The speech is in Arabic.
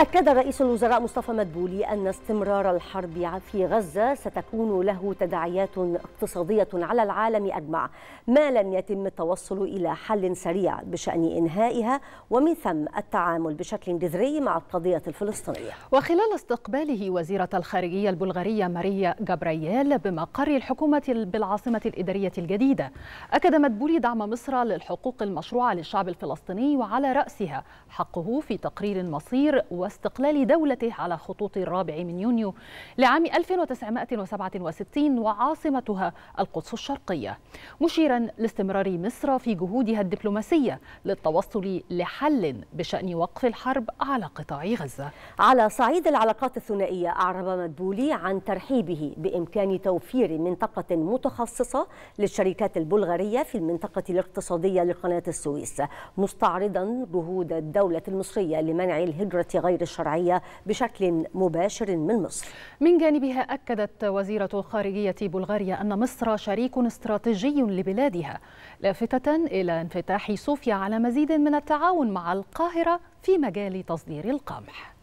أكد رئيس الوزراء مصطفى مدبولي أن استمرار الحرب في غزة ستكون له تداعيات اقتصادية على العالم أجمع ما لم يتم التوصل إلى حل سريع بشأن إنهائها ومن ثم التعامل بشكل جذري مع القضية الفلسطينية وخلال استقباله وزيرة الخارجية البلغارية ماريا جابرييل بمقر الحكومة بالعاصمة الإدارية الجديدة أكد مدبولي دعم مصر للحقوق المشروعة للشعب الفلسطيني وعلى رأسها حقه في تقرير مصير و واستقلال دولته على خطوط الرابع من يونيو لعام 1967 وعاصمتها القدس الشرقية مشيرا لاستمرار مصر في جهودها الدبلوماسية للتوصل لحل بشأن وقف الحرب على قطاع غزة على صعيد العلاقات الثنائية أعرب مدبولي عن ترحيبه بإمكان توفير منطقة متخصصة للشركات البلغارية في المنطقة الاقتصادية لقناة السويس مستعرضا جهود الدولة المصرية لمنع الهجرة غير غير الشرعية بشكل مباشر من مصر من جانبها أكدت وزيرة الخارجية بلغاريا أن مصر شريك استراتيجي لبلادها لافتة إلى انفتاح صوفيا على مزيد من التعاون مع القاهرة في مجال تصدير القمح